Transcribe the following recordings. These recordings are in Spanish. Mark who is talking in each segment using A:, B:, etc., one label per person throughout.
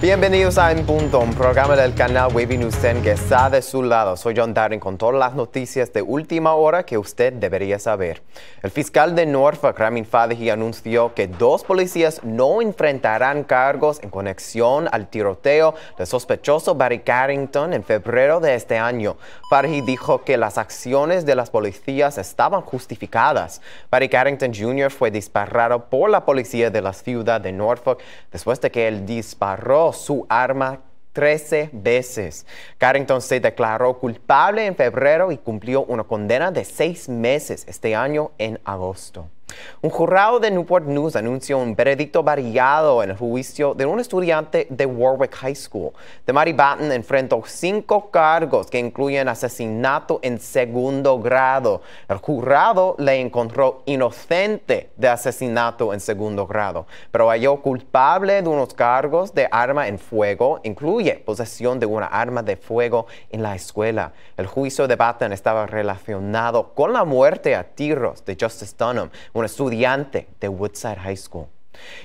A: Bienvenidos a En Punto, un programa del canal Wavy News 10 que está de su lado. Soy John Darren con todas las noticias de última hora que usted debería saber. El fiscal de Norfolk, Ramin Fadhi, anunció que dos policías no enfrentarán cargos en conexión al tiroteo del sospechoso Barry Carrington en febrero de este año. Fadhi dijo que las acciones de las policías estaban justificadas. Barry Carrington Jr. fue disparado por la policía de la ciudad de Norfolk después de que él disparó su arma 13 veces. Carrington se declaró culpable en febrero y cumplió una condena de seis meses este año en agosto. Un jurado de Newport News anunció un veredicto variado en el juicio de un estudiante de Warwick High School. De Mary Batten enfrentó cinco cargos que incluyen asesinato en segundo grado. El jurado le encontró inocente de asesinato en segundo grado, pero halló culpable de unos cargos de arma en fuego, incluye posesión de una arma de fuego en la escuela. El juicio de Batten estaba relacionado con la muerte a tiros de Justice Dunham, un estudiante de Woodside High School.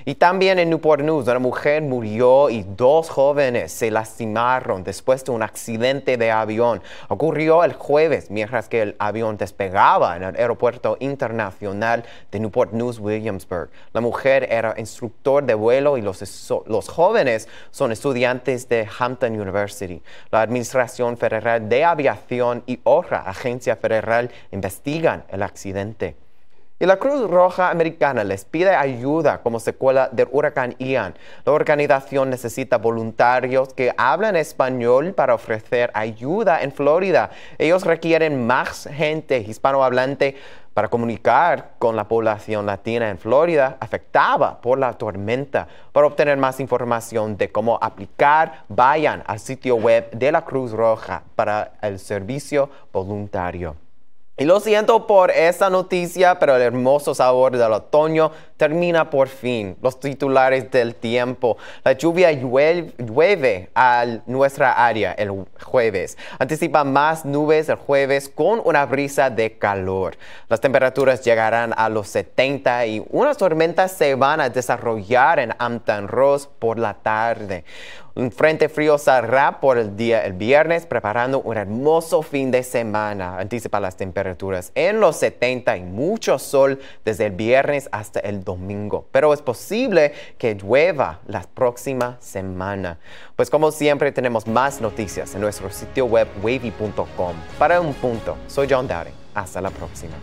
A: Y también en Newport News, una mujer murió y dos jóvenes se lastimaron después de un accidente de avión. Ocurrió el jueves mientras que el avión despegaba en el aeropuerto internacional de Newport News Williamsburg. La mujer era instructor de vuelo y los, los jóvenes son estudiantes de Hampton University. La Administración Federal de Aviación y otra agencia federal investigan el accidente y la Cruz Roja Americana les pide ayuda como secuela del huracán Ian. La organización necesita voluntarios que hablan español para ofrecer ayuda en Florida. Ellos requieren más gente hispanohablante para comunicar con la población latina en Florida afectada por la tormenta. Para obtener más información de cómo aplicar, vayan al sitio web de la Cruz Roja para el servicio voluntario. Y lo siento por esa noticia, pero el hermoso sabor del otoño termina por fin. Los titulares del tiempo. La lluvia llueve a nuestra área el jueves. Anticipa más nubes el jueves con una brisa de calor. Las temperaturas llegarán a los 70 y unas tormentas se van a desarrollar en Hampton Ross por la tarde. Un frente frío cerrará por el día el viernes, preparando un hermoso fin de semana. Anticipa las temperaturas temperaturas en los 70 y mucho sol desde el viernes hasta el domingo, pero es posible que llueva la próxima semana. Pues como siempre tenemos más noticias en nuestro sitio web wavy.com. Para un punto, soy John Dowding. Hasta la próxima.